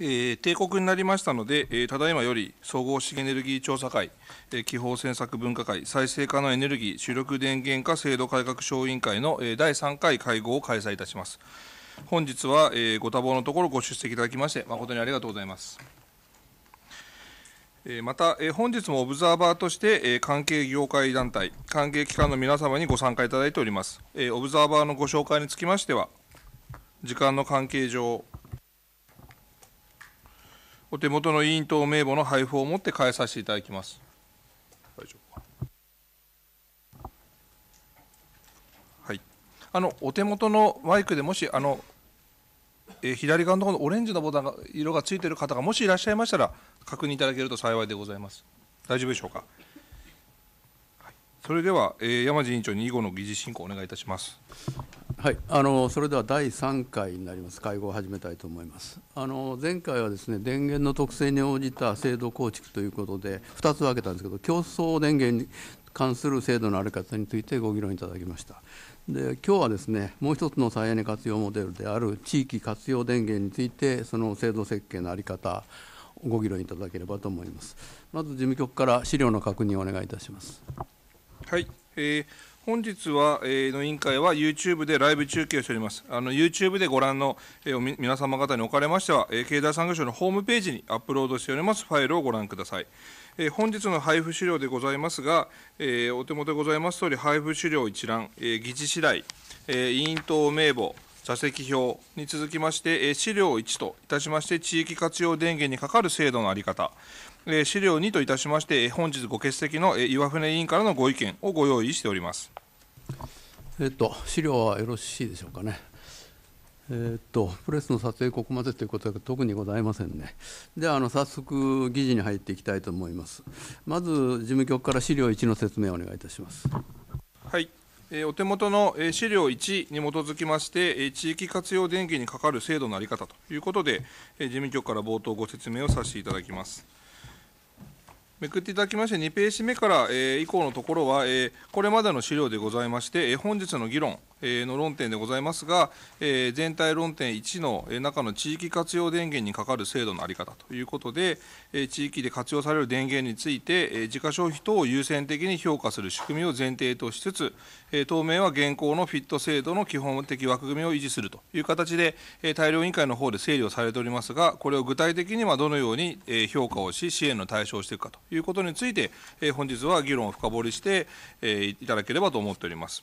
えー、帝国になりましたので、えー、ただいまより総合資源エネルギー調査会、えー、気泡政策分科会、再生可能エネルギー主力電源化制度改革小委員会の、えー、第3回会合を開催いたします。本日は、えー、ご多忙のところご出席いただきまして、誠にありがとうございます。また、本日もオブザーバーとして、関係業界団体、関係機関の皆様にご参加いただいております。オブザーバーのご紹介につきましては、時間の関係上、お手元の委員等名簿の配布をもって変えさせていただきます。はい、あのお手元のマイクでもしあの、えー、左側の方のオレンジのボタンが色がついている方がもしいらっしゃいましたら確認いただけると幸いでございます。大丈夫でしょうか。それでは、えー、山地委員長に以後の議事進行をお願いいたします。はい、あのそれでは第3回になります、会合を始めたいと思います。あの前回はですね電源の特性に応じた制度構築ということで、2つ分けたんですけど、競争電源に関する制度の在り方についてご議論いただきました。で今日はですねもう一つの再エネ活用モデルである地域活用電源について、その制度設計の在り方、ご議論いただければと思います。まず事務局から資料の確認をお願いいたします。はい、えー本日は、えー、の委員会は YouTube でライブ中継をしております。あの YouTube でご覧の、えー、皆様方におかれましては、えー、経済産業省のホームページにアップロードしておりますファイルをご覧ください。えー、本日の配布資料でございますが、えー、お手元でございますとおり、配布資料一覧、えー、議事次第、えー、委員等名簿、座席表に続きまして、えー、資料1といたしまして、地域活用電源に係る制度の在り方、え資料2といたしまして、本日ご欠席の、え岩船委員からのご意見をご用意しております。えっと、資料はよろしいでしょうかね。えっと、プレスの撮影、ここまでということは特にございませんね。では、あの早速、議事に入っていきたいと思います。まず、事務局から資料1の説明をお願いいたします。はい、えお手元の資料1に基づきまして、地域活用電源に係る制度の在り方ということで、事務局から冒頭ご説明をさせていただきます。めくっていただきまして2ページ目から、えー、以降のところは、えー、これまでの資料でございまして、えー、本日の議論の論点でございますが、全体論点1の中の地域活用電源にかかる制度の在り方ということで、地域で活用される電源について、自家消費等を優先的に評価する仕組みを前提としつつ、当面は現行のフィット制度の基本的枠組みを維持するという形で、大量委員会の方で整理をされておりますが、これを具体的にはどのように評価をし、支援の対象をしていくかということについて、本日は議論を深掘りしていただければと思っております。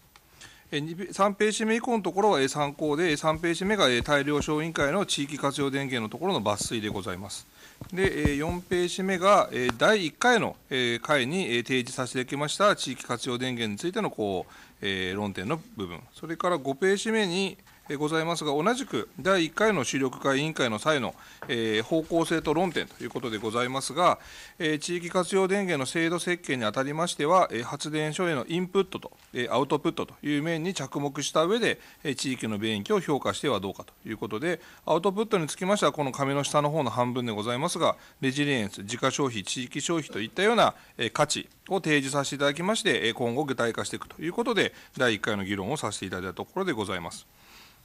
3ページ目以降のところは参考で、3ページ目が大量小委員会の地域活用電源のところの抜粋でございます。で、4ページ目が第1回の会に提示させていただきました地域活用電源についてのこう論点の部分、それから5ページ目にございますが、同じく第1回の主力会委員会の際の、えー、方向性と論点ということでございますが、えー、地域活用電源の制度設計にあたりましては、えー、発電所へのインプットと、えアウトプットという面に着目した上で、え地域の便益を評価してはどうかということで、アウトプットにつきましては、この紙の下の方の半分でございますが、レジリエンス、自家消費、地域消費といったような、え価値を提示させていただきまして、今後具体化していくということで、第1回の議論をさせていただいたところでございます。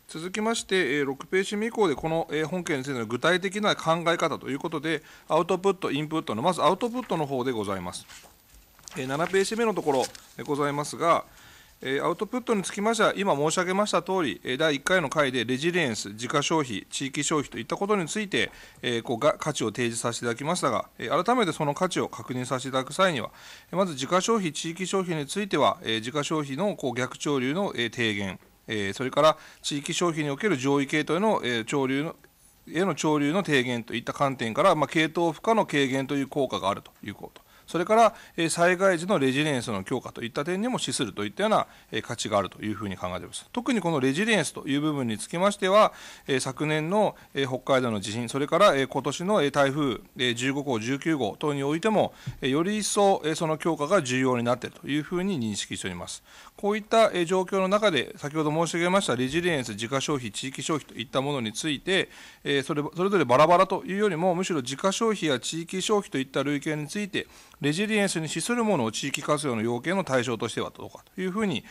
続きまして、6ページ目以降で、この本件についての具体的な考え方ということで、アウトプット、インプットの、まずアウトプットの方でございます。7ページ目のところでございますが、アウトプットにつきましては、今申し上げましたとおり、第1回の回でレジリエンス、自家消費、地域消費といったことについて、こうが価値を提示させていただきましたが、改めてその価値を確認させていただく際には、まず自家消費、地域消費については、自家消費のこう逆潮流の提言、えー、それから地域消費における上位系統への、えー、潮流のへの潮流の低減といった観点から、まあ、系統負荷の軽減という効果があるということ。それから災害時のレジリエンスの強化といった点にも資するといったような価値があるというふうに考えています。特にこのレジリエンスという部分につきましては、昨年の北海道の地震、それから今年の台風15号、19号等においても、より一層その強化が重要になっているというふうに認識しております。こういった状況の中で、先ほど申し上げましたレジリエンス、自家消費、地域消費といったものについて、それそれぞれバラバラというよりも、むしろ自家消費や地域消費といった類型について、レジリエンスに資するものを地域活用の要件の対象としてはどうかというふうに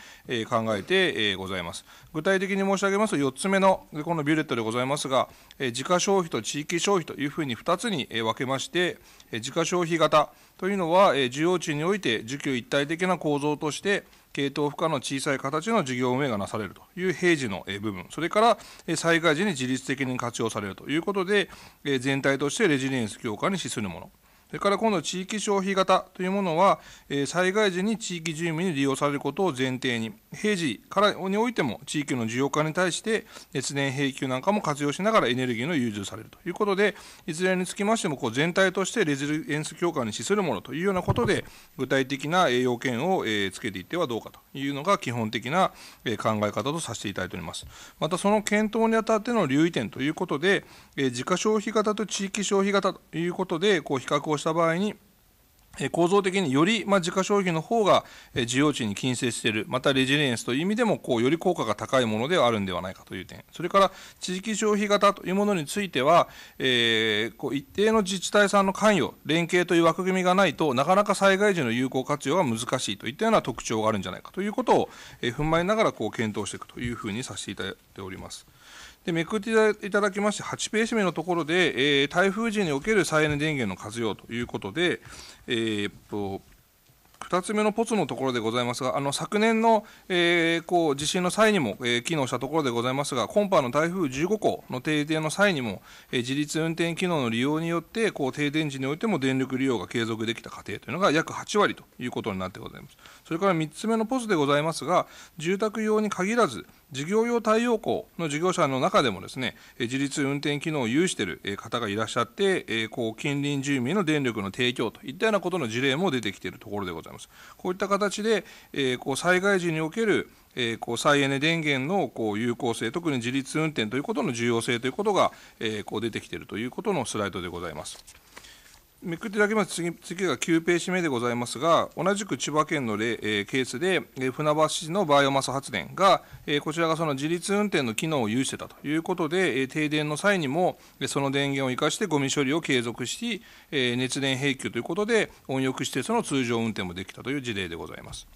考えてございます。具体的に申し上げますと、4つ目の、このビュレットでございますが、自家消費と地域消費というふうに2つに分けまして、自家消費型というのは、需要地において需給一体的な構造として、系統負荷の小さい形の事業運営がなされるという平時の部分、それから災害時に自律的に活用されるということで、全体としてレジリエンス強化に資するもの。それから今度、地域消費型というものは、え災害時に地域住民に利用されることを前提に、平時からにおいても地域の需要化に対して、熱電平給なんかも活用しながらエネルギーの融通されるということで、いずれにつきましてもこう全体としてレジリエンス強化に資するものというようなことで、具体的な要件を、えつけていってはどうかというのが基本的な、え考え方とさせていただいております。またその検討にあたっての留意点ということで、え自家消費型と地域消費型ということで、こう比較をした場合に、構造的により、ま自家消費の方が需要値に近接している、またレジリエンスという意味でも、こう、より効果が高いものではあるんではないかという点。それから、地域消費型というものについては、えー、こう、一定の自治体さんの関与、連携という枠組みがないとなかなか災害時の有効活用は難しいといったような特徴があるんじゃないかということを、え踏まえながら、こう、検討していくというふうにさせていただいております。でめくっていただきまして、8ページ目のところで、えー、台風時における再エネ電源の活用ということで、えー、っと2つ目のポツのところでございますが、あの昨年の、えー、こう地震の際にも、えー、機能したところでございますが、今般の台風15号の停電の際にも、えー、自立運転機能の利用によってこう、停電時においても電力利用が継続できた過程というのが約8割ということになってございます。それから3つ目のポツでございますが、住宅用に限らず、事業用太陽光の事業者の中でもですね、自立運転機能を有している方がいらっしゃって、こう近隣住民の電力の提供といったようなことの事例も出てきているところでございます。ざいます。こういった形で、えー、こう災害時における、えー、こう再エネ電源のこう有効性、特に自立運転ということの重要性ということが、えー、こう出てきているということのスライドでございます。めくっていただきます次次が9ページ目でございますが、同じく千葉県の例、えー、ケースで、えー、船橋市のバイオマス発電が、えー、こちらがその自立運転の機能を有してたということで、えー、停電の際にも、えー、その電源を生かしてゴミ処理を継続し、えー、熱電併給ということで、温浴施設の通常運転もできたという事例でございます。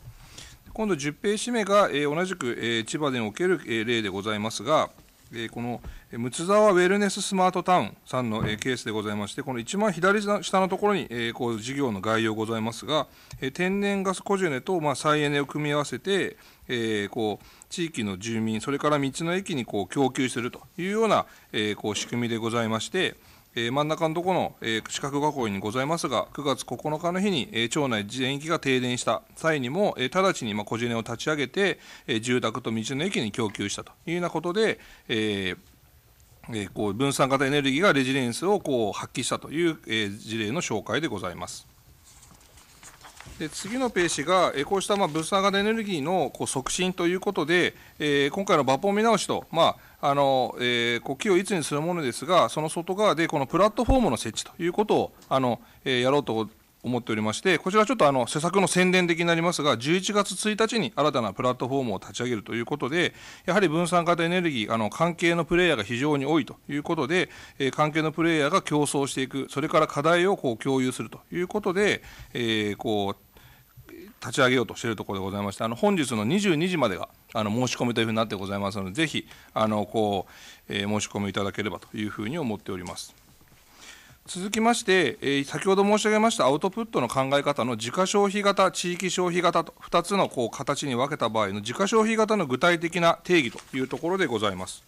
今度10ページ目が、えー、同じく、えー、千葉でにおける、えー、例でございますが、このむつウェルネススマートタウンさんのケースでございまして、この一番左下のところにこう事業の概要ございますが、天然ガスコジュネとま再エネを組み合わせて、えこう地域の住民、それから道の駅にこう供給するというようなえこう仕組みでございまして、えー、真ん中のところの、えー、四角囲いにございますが、9月9日の日に、えー、町内全域が停電した際にも、えー、直ちに、まあ、小ジネを立ち上げて、えー、住宅と道の駅に供給したというようなことで、えーえー、こう分散型エネルギーがレジデンスをこう発揮したという、えー、事例の紹介でございます。で次のページが、えこうしたまあ分散型エネルギーのこう促進ということで、え今回の抜本見直しと、まああの、えー、呼をいつにするものですが、その外側でこのプラットフォームの設置ということを、あの、えー、やろうと思っておりまして、こちらちょっとあの施策の宣伝的になりますが、11月1日に新たなプラットフォームを立ち上げるということで、やはり分散型エネルギー、あの関係のプレイヤーが非常に多いということで、えー、関係のプレイヤーが競争していく、それから課題をこう共有するということで、えー、こう立ち上げようとしているところでございまして、あの本日の22時までがあの申し込みというふうになってございますので、ぜひあのこう、えー、申し込みいただければというふうに思っております。続きまして、えー、先ほど申し上げましたアウトプットの考え方の自家消費型、地域消費型と2つのこう形に分けた場合の自家消費型の具体的な定義というところでございます。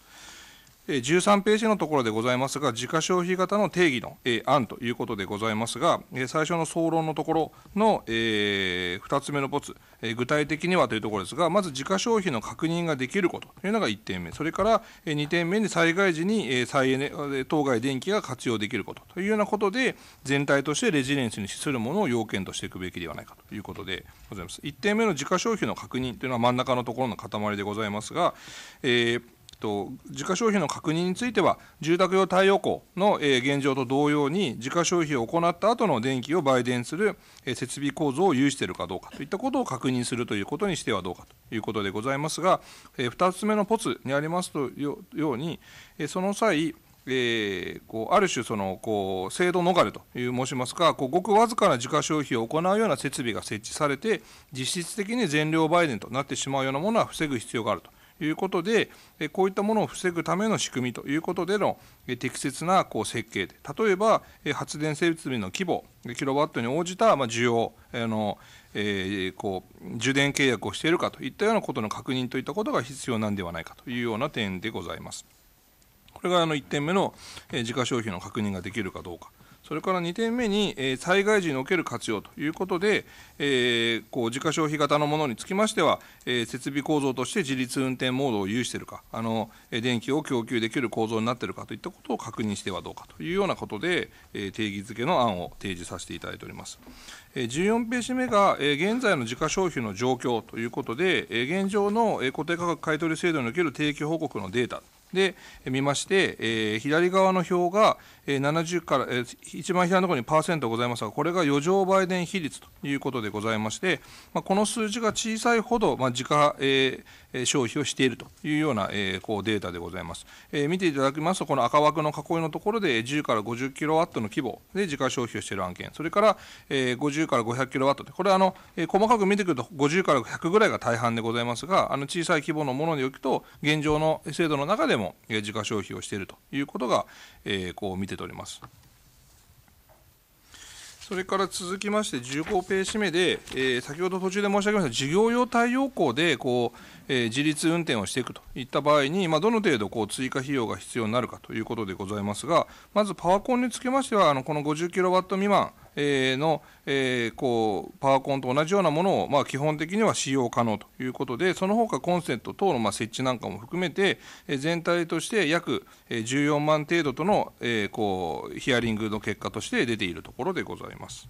13ページのところでございますが、自家消費型の定義の案ということでございますが、最初の総論のところの2つ目のボツ、具体的にはというところですが、まず自家消費の確認ができることというのが1点目、それから2点目に災害時に再エネ当該電気が活用できることというようなことで、全体としてレジエンスに資するものを要件としていくべきではないかということでございます。1点目の自家消費の確認というのは真ん中のところの塊でございますが、えーと、自家消費の確認については、住宅用太陽光の、え現状と同様に、自家消費を行った後の電気を売電する、え設備構造を有しているかどうかといったことを確認するということにしてはどうかということでございますが、え2つ目のポツにありますとように、えその際、えー、こうある種そのこう制度逃れという申しますかこうごくわずかな自家消費を行うような設備が設置されて実質的に全量売電となってしまうようなものは防ぐ必要があるということで、こういったものを防ぐための仕組みということでの適切なこう設計で、例えば発電設備の規模、キロワットに応じた需要、あのえー、こう受電契約をしているかといったようなことの確認といったことが必要なんではないかというような点でございます。これがあの1点目の自家消費の確認ができるかどうか。それから2点目に、えー、災害時における活用ということで、えー、こう自家消費型のものにつきましては、えー、設備構造として自立運転モードを有しているかあの、電気を供給できる構造になっているかといったことを確認してはどうかというようなことで、えー、定義づけの案を提示させていただいております。え14ページ目が、え現在の自家消費の状況ということで、え現状の、え固定価格買取制度における定期報告のデータで見まして、え左側の表が、えー、70から、え一番左のところにパーセントございますが、これが余剰売電比率ということでございまして、まあ、この数字が小さいほど、まあ、自家、え消費をしているというような、えこうデータでございます、え見ていただきますと、この赤枠の囲いのところで、10から50キロワットの規模で自家消費をしている案件、それから、え50から500キロワットで、これあの、え細かく見てくると、50から100ぐらいが大半でございますが、あの小さい規模のものでおくと、現状の制度の中でも、えー、自家消費をしているということが、えこう見てております。それから続きまして、15ページ目で、えー、先ほど途中で申し上げました、事業用太陽光でこう、えー、自立運転をしていくといった場合に、まあ、どの程度こう追加費用が必要になるかということでございますが、まずパワコンにつきましては、あのこの50キロワット未満、えー、の、えー、こうパワコンと同じようなものを、まあ、基本的には使用可能ということで、その他コンセント等の、まあ、設置なんかも含めて、えー、全体として約14万程度との、えー、こうヒアリングの結果として出ているところでございます。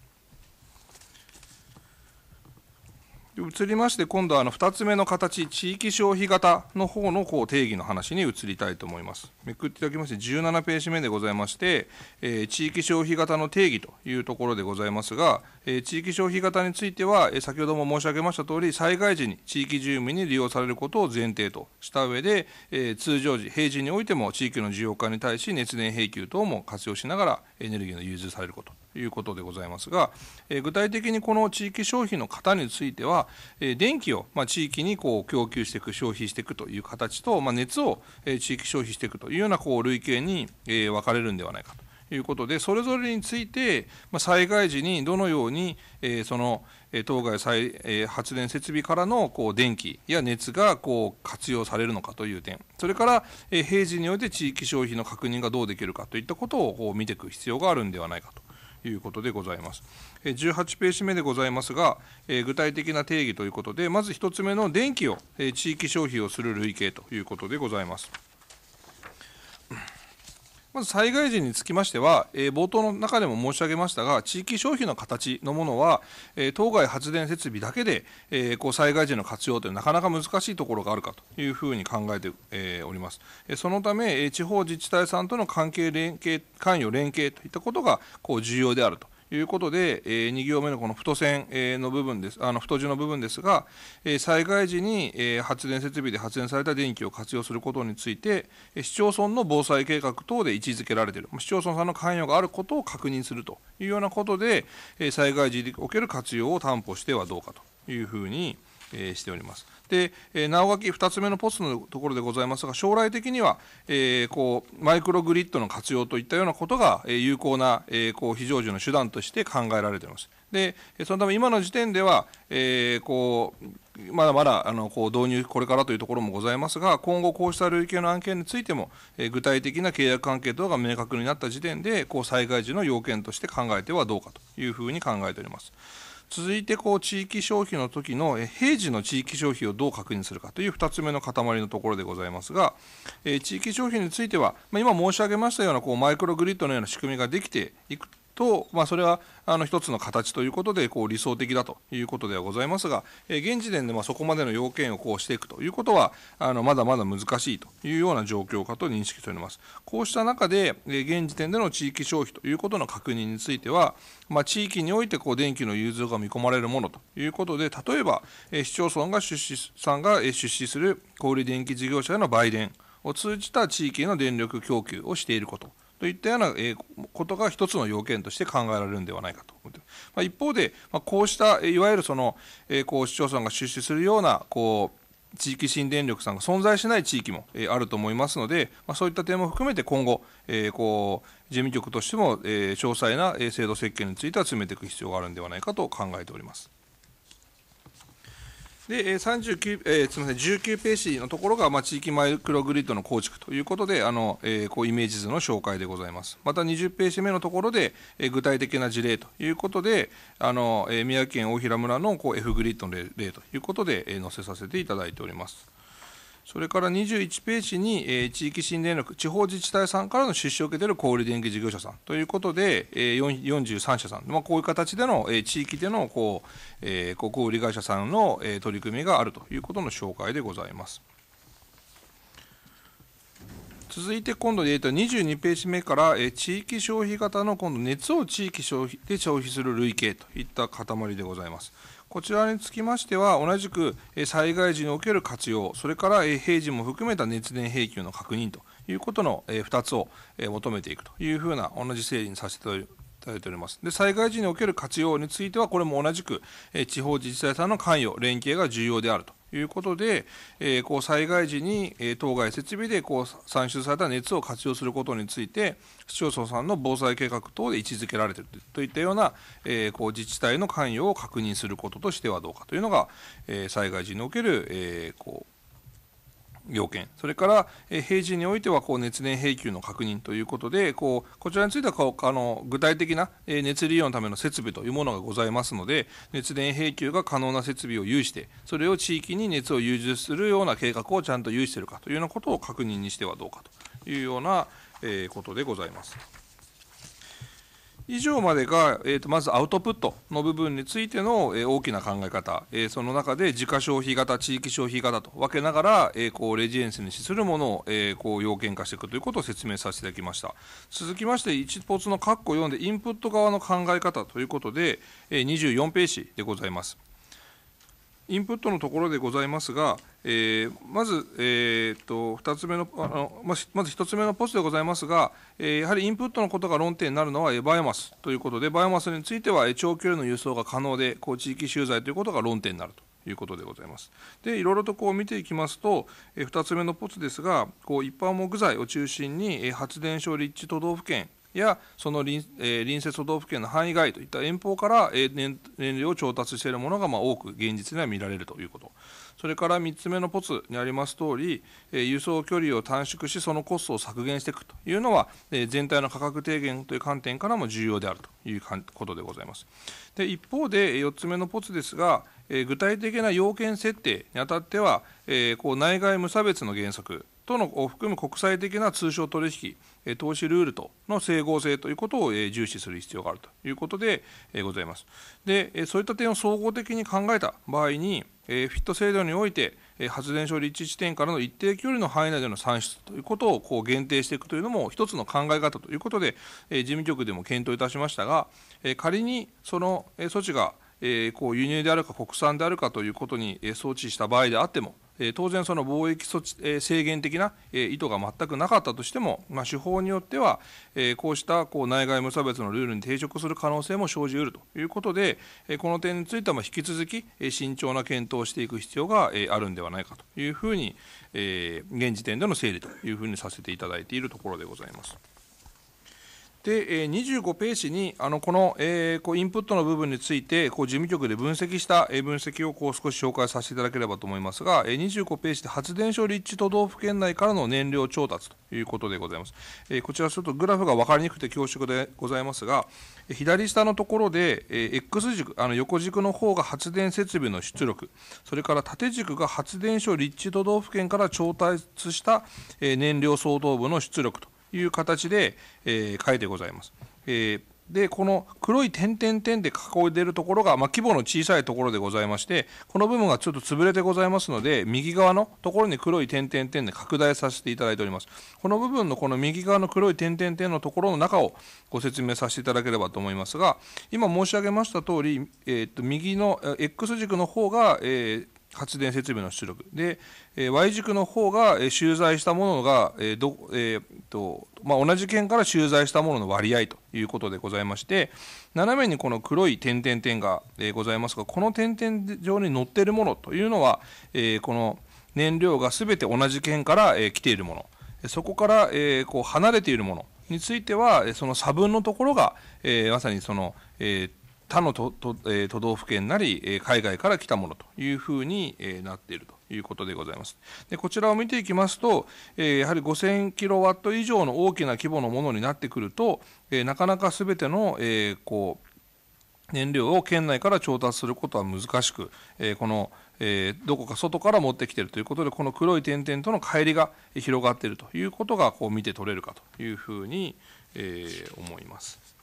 移りまして、今度はあの2つ目の形、地域消費型の方のこう定義の話に移りたいと思います。めくっていただきまして、17ページ目でございまして、えー、地域消費型の定義というところでございますが、えー、地域消費型については、えー、先ほども申し上げましたとおり、災害時に地域住民に利用されることを前提とした上で、えー、通常時、平時においても地域の需要化に対し、熱電平給等も活用しながら、エネルギーの融通されること。いうことでございますが、えー、具体的にこの地域消費の方については、えー、電気を、まあ、地域にこう供給していく、消費していくという形と、まあ、熱を、えー、地域消費していくというようなこう類型に、えー、分かれるんではないかと。いうことでそれぞれについて、まあ、災害時にどのように、えー、その当該再、えー、発電設備からのこう電気や熱がこう活用されるのかという点、それから、えー、平時において地域消費の確認がどうできるかといったことをこう見ていく必要があるんではないかと。いうことでございます。18ページ目でございますが、具体的な定義ということで、まず1つ目の電気を地域消費をする類型ということでございます。まず災害時につきましては、えー、冒頭の中でも申し上げましたが、地域消費の形のものは、えー、当該発電設備だけで、えー、こう災害時の活用というのはなかなか難しいところがあるかというふうに考えて、えおります。そのため、地方自治体さんとの関係連携、関与連携といったことがこう重要であるということで、え2行目のこの太線の部分です、あの太字の部分ですが、え災害時に、え発電設備で発電された電気を活用することについて、市町村の防災計画等で位置づけられている、市町村さんの関与があることを確認するというようなことで、え災害時における活用を担保してはどうかというふうに、えしております。で、えー、なおがき2つ目のポストのところでございますが、将来的には、えー、こうマイクログリッドの活用といったようなことが、えー、有効な、えー、こう非常時の手段として考えられています。でそのため今の時点では、えー、こうまだまだあのこう導入、これからというところもございますが、今後、こうした類型の案件についても、えー、具体的な契約関係等が明確になった時点で、こう災害時の要件として考えてはどうかというふうに考えております。続いてこう地域消費の時の平時の地域消費をどう確認するかという2つ目の塊のところでございますが、え地域消費については、ま今申し上げましたようなこうマイクログリッドのような仕組みができていくと、まあ、それはあの一つの形ということでこう理想的だということではございますが、え現時点でまそこまでの要件をこうしていくということはあのまだまだ難しいというような状況かと認識しておりますこうした中で、え現時点での地域消費ということの確認については、まあ、地域においてこう電気の融通が見込まれるものということで例えば、え市町村が出資さんが出資する小売電気事業者への売電を通じた地域への電力供給をしていることといったようなことが一つの要件として考えられるんではないかと思ってま一方で、まこうしたいわゆるその、えこう市町村が出資するようなこう地域新電力さんが存在しない地域も、えあると思いますので、まそういった点も含めて今後、えこう事務局としても、え詳細な制度設計については詰めていく必要があるんではないかと考えております。で39えー、すみません19ページのところが、まあ、地域マイクログリッドの構築ということで、あのえー、こうイメージ図の紹介でございます。また20ページ目のところで、えー、具体的な事例ということで、あのえー、宮城県大平村のこう F グリッドの例ということで、えー、載せさせていただいております。それから21ページに、えー、地域新電力、地方自治体さんからの出資を受けている小売電気事業者さんということで、えー、43社さん、まあ、こういう形での、えー、地域でのこう、えー、小売会社さんの、えー、取り組みがあるということの紹介でございます。続いて今度で言うと22ページ目から、えー、地域消費型の今度熱を地域消費で消費する類型といった塊でございます。こちらにつきましては、同じく災害時における活用、それから平時も含めた熱電平均の確認ということの2つを求めていくというふうな同じ整理にさせてたております。で、災害時における活用については、これも同じく、え地方自治体さんの関与、連携が重要であると。いうことで、えー、こう災害時に、えー、当該設備でこう産出された熱を活用することについて、市町村さんの防災計画等で位置づけられているといったような、えー、こう自治体の関与を確認することとしてはどうかというのが、え災害時における、えこう要件、それから、え平時においてはこう熱電平給の確認ということで、こうこちらについてはこうあの具体的な、え熱利用のための設備というものがございますので、熱電平給が可能な設備を有して、それを地域に熱を融通するような計画をちゃんと有しているかというようなことを確認にしてはどうかというような、えことでございます。以上までが、えー、とまずアウトプットの部分についての、えー、大きな考え方、えー、その中で自家消費型、地域消費型と分けながら、えー、こうレジエンスに資するものを、えー、こう要件化していくということを説明させていただきました。続きまして、一発の括弧4でインプット側の考え方ということで、えー、24ページでございます。インプットのところでございますが、えー、まず、えーと、2つ目のあのまず1つ目のポストでございますが、えー、やはりインプットのことが論点になるのはバイオマスということで、バイオマスについては長距離の輸送が可能で、こう地域集材ということが論点になると。いうことでございます。で、いろいろとこう見ていきますと、え2つ目のポツですが、こう一般木材を中心に、え発電所立地都道府県やその隣,、えー、隣接都道府県の範囲外といった遠方から、えー、燃料を調達しているものが、まあ、多く現実には見られるということ。それから3つ目のポツにあります通り、えー、輸送距離を短縮し、そのコストを削減していくというのは、えー、全体の価格低減という観点からも重要であるということでございます。で一方で、4つ目のポツですが、え具体的な要件設定にあたっては、えー、こう内外無差別の原則等のを含む国際的な通商取引投資ルールとの整合性ということを重視する必要があるということでございます。で、そういった点を総合的に考えた場合に、フィット制度において、発電所立地地点からの一定距離の範囲内での算出ということをこう限定していくというのも、一つの考え方ということで、事務局でも検討いたしましたが、仮にその措置がこう輸入であるか国産であるかということに装置した場合であっても、当然、その貿易措置制限的な意図が全くなかったとしても、まあ、手法によっては、こうしたこう内外無差別のルールに抵触する可能性も生じうるということで、この点については引き続き慎重な検討をしていく必要があるんではないかというふうに、現時点での整理というふうにさせていただいているところでございます。で、25ページに、あの、この、えー、こうインプットの部分について、こう、事務局で分析した、え分析を、こう、少し紹介させていただければと思いますが、え25ページで発電所立地都道府県内からの燃料調達ということでございます。えー、こちら、ちょっとグラフが分かりにくくて恐縮でございますが、左下のところで、えー、X 軸、あの、横軸の方が発電設備の出力、それから縦軸が発電所立地都道府県から調達した、えー、燃料相当部の出力と、いう形で、えー、書いてございます。えー、で、この黒い点々点で囲いでいるところが、まあ、規模の小さいところでございまして、この部分がちょっと潰れてございますので、右側のところに黒い点々点で拡大させていただいております。この部分のこの右側の黒い点々点のところの中をご説明させていただければと思いますが、今申し上げました通り、えー、っと、右の X 軸の方が、えー発電設備の出力。で、えー、Y 軸の方が、えー、したものが、えーどえーとまあ、同じ県から収在したものの割合ということでございまして、斜めにこの黒い点々点が、えー、ございますが、この点々上に載っているものというのは、えー、この燃料がすべて同じ県から、えー、来ているもの、そこから、えー、こう離れているものについては、その差分のところが、えー、まさにその、えー他の都都、えー、都道府県なり、えー、海外から来たものというふうに、えー、なっているということでございます。でこちらを見ていきますと、えー、やはり5000キロワット以上の大きな規模のものになってくると、えー、なかなかすべての、えー、こう燃料を県内から調達することは難しく、えー、この、えー、どこか外から持ってきているということで、この黒い点々との乖離が広がっているということが、こう見て取れるかというふうに、えー、思います。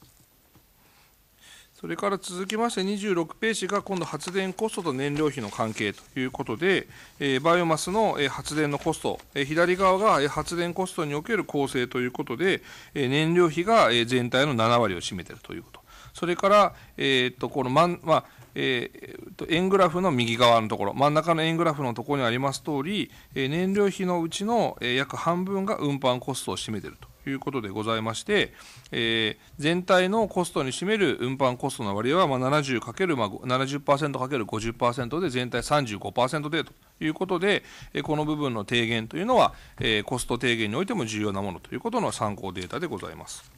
それから続きまして26ページが今度発電コストと燃料費の関係ということで、えバイオマスの、え発電のコスト、え左側が、え発電コストにおける構成ということで、え燃料費が、え全体の7割を占めているということ。それから、えー、っとこのまん、まあえー、と円グラフの右側のところ、真ん中の円グラフのところにあります通り、え燃料費のうちの、え約半分が運搬コストを占めていると。いうことでございまして、えー、全体のコストに占める運搬コストの割合は、まあ、70×50%、まあ、7 0る5 0で全体35%でということで、えこの部分の低減というのは、えー、コスト低減においても重要なものということの参考データでございます。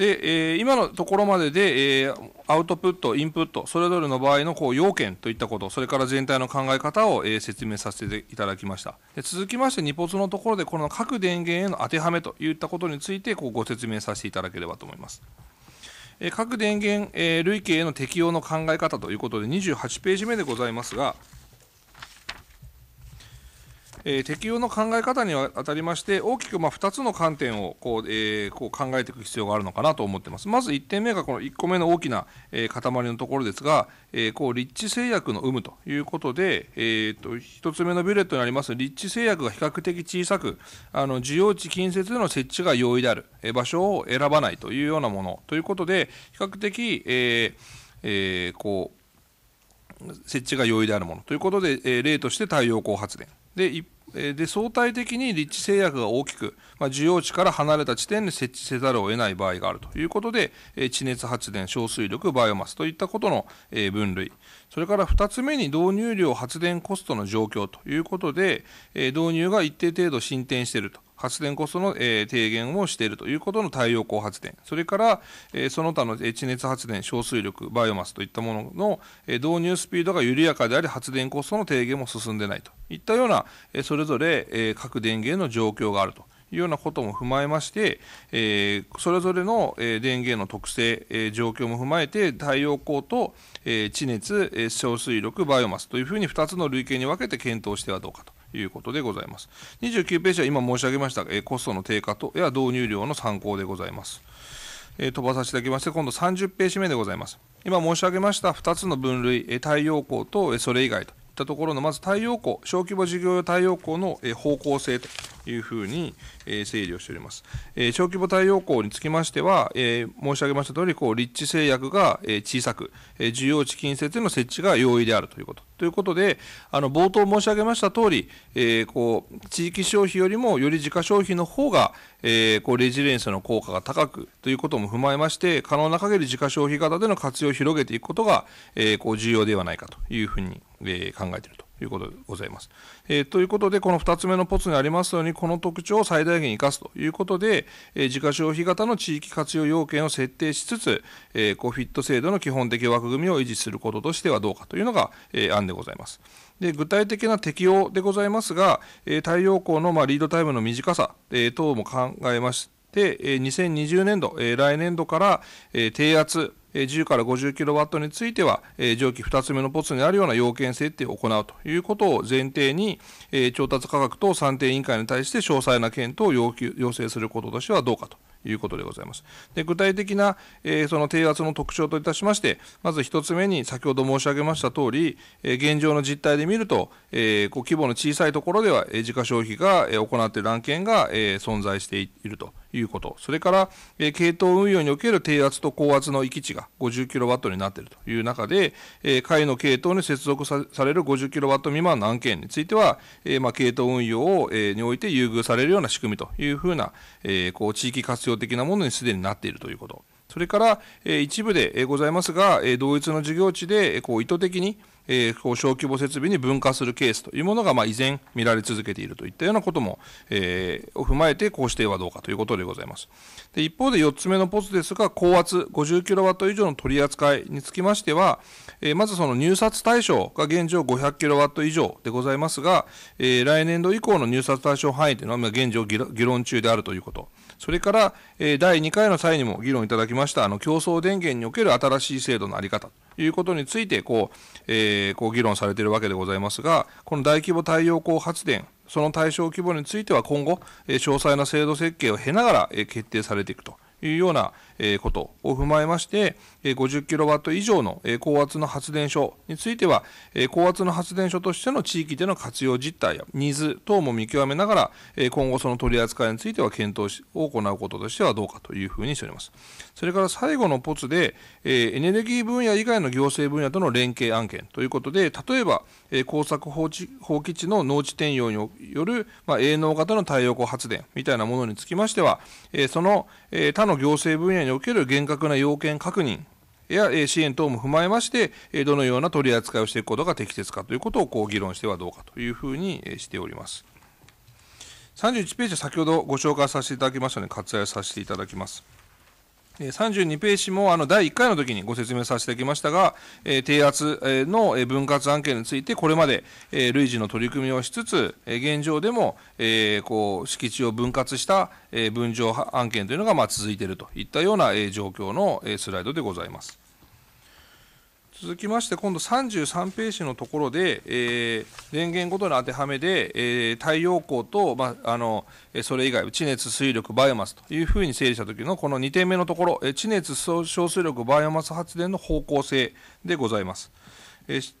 で、えー、今のところまでで、えー、アウトプット、インプット、それぞれの場合のこう要件といったこと、それから全体の考え方を、えー、説明させていただきました。で続きまして、2ポのところで、この各電源への当てはめといったことについてこうご説明させていただければと思います。え各電源、え類型への適用の考え方ということで、28ページ目でございますが、えー、適用の考え方にあたりまして、大きくまあ2つの観点をこう、えー、こう考えていく必要があるのかなと思ってます。まず1点目が、この1個目の大きな、えー、塊のところですが、えー、こう立地制約の有無ということで、えー、と1つ目のビュレットにあります、立地制約が比較的小さく、あの需要地近接での設置が容易である、えー、場所を選ばないというようなものということで、比較的、えーえー、こう設置が容易であるものということで、えー、例として太陽光発電でで相対的に立地制約が大きく、まあ、需要地から離れた地点で設置せざるを得ない場合があるということで、え地熱発電、小水力、バイオマスといったことの、え分類、それから2つ目に導入量、発電コストの状況ということで、え導入が一定程度進展していると。発電コストの、えー、低減をしているということの太陽光発電、それから、えー、その他の地熱発電、小水力、バイオマスといったものの、えー、導入スピードが緩やかであり、発電コストの低減も進んでないといったような、えそれぞれ、え各電源の状況があると。いうようなことも踏まえまして、えそれぞれの、え電源の特性、え状況も踏まえて、太陽光と、え地熱、え小水力、バイオマスというふうに2つの類型に分けて検討してはどうかと。いうことでございます。29ページは今申し上げました、えコストの低下とや導入量の参考でございます。え飛ばさせていただきまして、今度30ページ目でございます。今申し上げました2つの分類、え太陽光と、えそれ以外といったところの、まず太陽光、小規模事業用太陽光の、え方向性というふうに、え整理をしております。え小規模太陽光につきましては、え申し上げましたとおり、こう、立地制約が、え小さく、え需要地近接への設置が容易であるということ。ということで、あの、冒頭申し上げましたとおり、えこう、地域消費よりも、より自家消費の方が、えこう、レジレンスの効果が高くということも踏まえまして、可能な限り自家消費型での活用を広げていくことが、えこう、重要ではないかというふうに、え考えていると。いうことでございます。えー、ということで、この2つ目のポツにありますように、この特徴を最大限生かすということで、えー、自家消費型の地域活用要件を設定しつつ、えー、コフィット制度の基本的枠組みを維持することとしてはどうかというのが、えー、案でございます。で具体的な適用でございますが、えー、太陽光のまあリードタイムの短さ、えー、等も考えまして、で、2020年度、来年度から、低圧、10から5 0ットについては、蒸気2つ目のポツにあるような要件設定を行うということを前提に、調達価格と算定委員会に対して詳細な検討を要求、要請することとしてはどうかということでございます。で具体的な、えー、その低圧の特徴といたしまして、まず1つ目に先ほど申し上げました通り、えー、現状の実態で見ると、えー、規模の小さいところでは、え自家消費が、え行っている案件が、え存在しているということ。それから、えー、系統運用における低圧と高圧の域値が 50kW になっているという中で、えー、位の系統に接続される 50kW 未満の案件については、えー、まあ、系統運用を、えー、において優遇されるような仕組みというふうな、えこう、地域活用的なものにすでになっているということ。それから、え一部でございますが、え同一の事業地で、こう、意図的に、えー、こう小規模設備に分化するケースというものが、まあ、依然見られ続けているといったようなことも、えー、を踏まえて、こう指定はどうかということでございます。で一方で4つ目のポスですが、高圧 50kW 以上の取り扱いにつきましては、えー、まずその入札対象が現状 500kW 以上でございますが、えー、来年度以降の入札対象範囲というのは、現状議論中であるということ。それから、え第2回の際にも議論いただきました、あの、競争電源における新しい制度のあり方ということについて、こう、えー、こう議論されているわけでございますが、この大規模太陽光発電、その対象規模については今後、詳細な制度設計を経ながら決定されていくというようなことを踏まえまして、50キロワット以上の高圧の発電所については、高圧の発電所としての地域での活用実態やニーズ等も見極めながら、今後その取り扱いについては検討を行うこととしてはどうかというふうにしております。それから最後のポツで、エネルギー分野以外の行政分野との連携案件ということで、例えば、耕作放棄地の農地転用による、まあ、営農型の太陽光発電みたいなものにつきましては、その他の行政分野ににおける厳格な要件確認や支援等も踏まえまして、どのような取り扱いをしていくことが適切かということをこう議論してはどうかというふうにしております。31ページ、先ほどご紹介させていただきましたので、割愛させていただきます。32ページもあの第1回の時にご説明させていただきましたが、え低圧の分割案件について、これまで、え類似の取り組みをしつつ、え現状でも、えこう敷地を分割した、え分譲案件というのが、ま続いているといったような、え状況の、えスライドでございます。続きまして、今度33ページのところで、えー、電源ごとの当てはめで、えー、太陽光と、まあ、のそれ以外、地熱、水力、バイオマスというふうに整理したときのこの2点目のところ、えー、地熱、小水力、バイオマス発電の方向性でございます。えー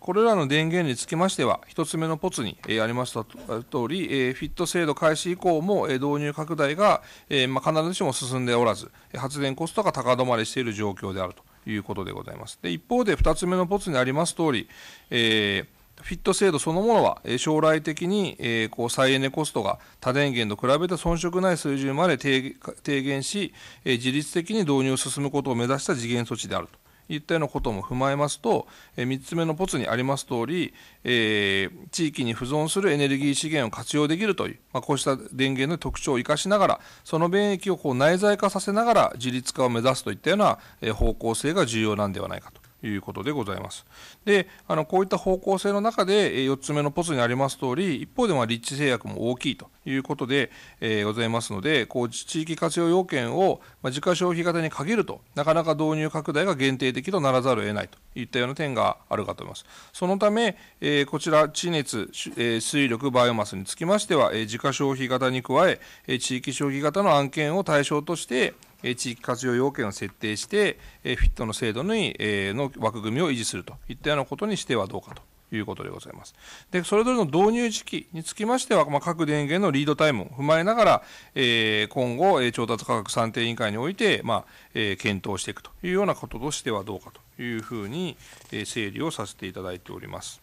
これらの電源につきましては、1つ目のポツに、えありましたとおり、えフィット制度開始以降も、え導入拡大が、えま必ずしも進んでおらず、発電コストが高止まりしている状況であると。いうことでございます。で一方で2つ目のポツにあります通り、えーフィット制度そのものは将来的に、えー、こう再エネコストが他電源と比べて遜色ない水準まで低減し、えー、自律的に導入を進むことを目指した次元措置であるといったようなことも踏まえますと、え3つ目のポツにあります通り、えー、地域に付存するエネルギー資源を活用できるという、まあ、こうした電源の特徴を生かしながら、その便益をこう内在化させながら自立化を目指すといったような方向性が重要なんではないかと。いうことでございます。で、あのこういった方向性の中で、4つ目のポストにあります通り、一方でまあ立地制約も大きいということで、えー、ございますので、こう地域活用要件を、ま自家消費型に限ると、なかなか導入拡大が限定的とならざるを得ないといったような点があるかと思います。そのため、えー、こちら、地熱、えー、水力、バイオマスにつきましては、えー、自家消費型に加え、え地域消費型の案件を対象として、地域活用要件を設定して、フィットの制度にの枠組みを維持するといったようなことにしてはどうかと。いうことでございます。で、それぞれの導入時期につきましては、まあ、各電源のリードタイムを踏まえながら、え今後、え調達価格算定委員会において、まあ、え検討していくというようなこととしてはどうかというふうに、え整理をさせていただいております。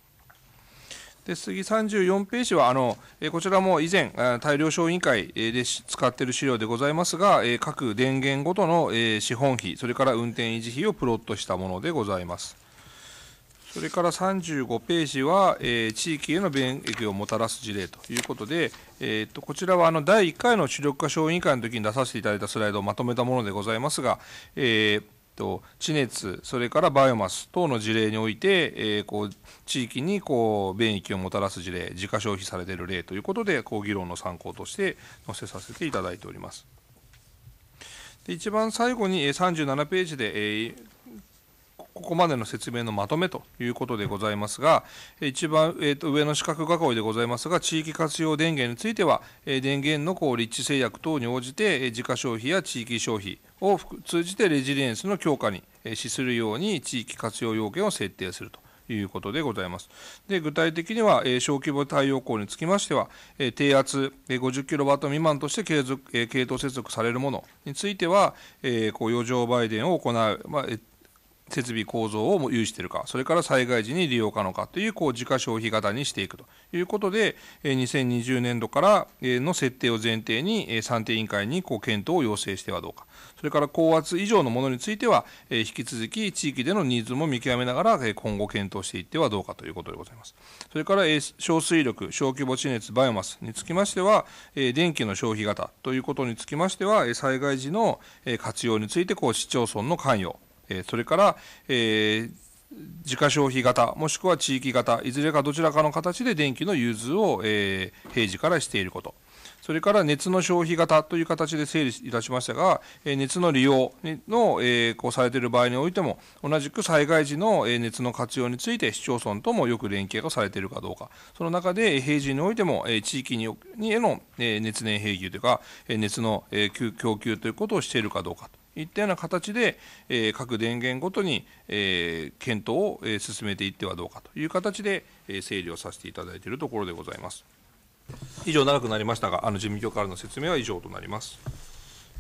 で次34ページはあの、えこちらも以前、大量小委員会で使っている資料でございますが、え各電源ごとの、え資本費、それから運転維持費をプロットしたものでございます。それから35ページは、え地域への便益をもたらす事例ということで、えーと、とこちらはあの第1回の主力化小委員会の時に出させていただいたスライドをまとめたものでございますが、えーと地熱それからバイオマス等の事例において、えー、こう地域にこう便益をもたらす事例自家消費されている例ということでこう議論の参考として載せさせていただいております。で一番最後に37ページで、えーここまでの説明のまとめということでございますが、一番、えー、と上の四角囲いでございますが、地域活用電源については、え電源のこう立地制約等に応じて、え自家消費や地域消費を通じてレジリエンスの強化に、え資するように地域活用要件を設定すると。いうことでございます。で具体的には、えー、小規模太陽光につきましては、えー、低圧、えー、50キロワット未満として継続、えー、系統接続されるものについては、えー、こう余剰売電を行う、まあえ設備構造を有しているか、それから災害時に利用可能かという、こう、自家消費型にしていくということで、2020年度からの設定を前提に、算定委員会に、こう、検討を要請してはどうか。それから高圧以上のものについては、引き続き地域でのニーズも見極めながら、今後検討していってはどうかということでございます。それから、小水力、小規模地熱、バイオマスにつきましては、電気の消費型ということにつきましては、災害時の活用について、こう、市町村の関与、えそれから、え自家消費型もしくは地域型いずれかどちらかの形で電気の融通を、え平時からしていることそれから熱の消費型という形で整理いたしましたが、熱の利用の、えこうされている場合においても、同じく災害時の熱の活用について市町村ともよく連携がされているかどうか、その中で平時においても、え地域にへの熱年平給というか、熱の供給ということをしているかどうかいったような形で、え各電源ごとに、え検討を、え進めていってはどうかという形で、え整理をさせていただいているところでございます。以上、長くなりましたが、あの事務局からの説明は以上となります。